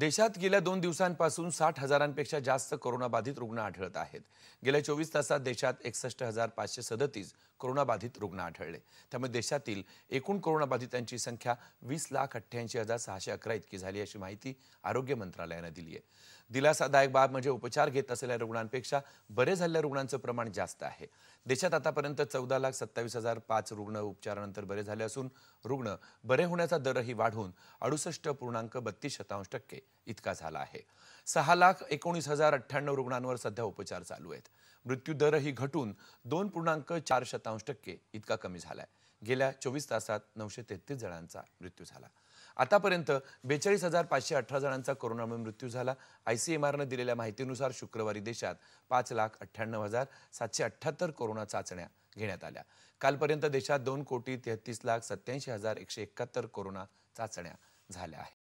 देशात गेल्या दोन दिवसांपासून साठ हजारांपेक्षा जास्त कोरोनाबाधित रुग्ण आढळत आहेत गेल्या चोवीस तासात देशात एकसष्ट हजार पाचशे सदतीस कोरोनाबाधित रुग्ण आढळले त्यामुळे देशातील एकूण कोरोनाबाधितांची संख्या वीस लाख अठ्ठ्याऐंशी हजार सहाशे अकरा इतकी झाली अशी माहिती आरोग्य मंत्रालयानं दिली आहे दिलासादायक बाब म्हणजे उपचार घेत असलेल्या रुग्णांपेक्षा बरे झालेल्या रुग्णांचं प्रमाण जास्त आहे देशात आतापर्यंत चौदा लाख सत्तावीस हजार पाच रुग्ण उपचारानंतर बरे झाले असून रुग्ण बरे होण्याचा दरही वाढून अडुसष्ट पूर्णांक बत्तीस शतांश टक्के इतका झाला आहे सहा लाख एकोणीस हजार अठ्ठ्याण्णव रुग्णांवर सध्या उपचार चालू आहेत मृत्यू दरही घटून दोन पूर्णांक चार शतांश टक्के इतका कमी झालाय गेल्या चोवीस तासात नऊशे तेहतीस जणांचा मृत्यू झाला आतापर्यंत बेचाळीस हजार पाचशे अठरा जणांचा कोरोनामुळे मृत्यू झाला न दिलेल्या माहितीनुसार शुक्रवारी देशात पाच लाख अठ्ठ्याण्णव हजार सातशे अठ्ठ्याहत्तर कोरोना चाचण्या घेण्यात आल्या कालपर्यंत देशात दोन कोटी तेहतीस लाख सत्याऐंशी हजार एकशे एकाहत्तर कोरोना चाचण्या झाल्या आहेत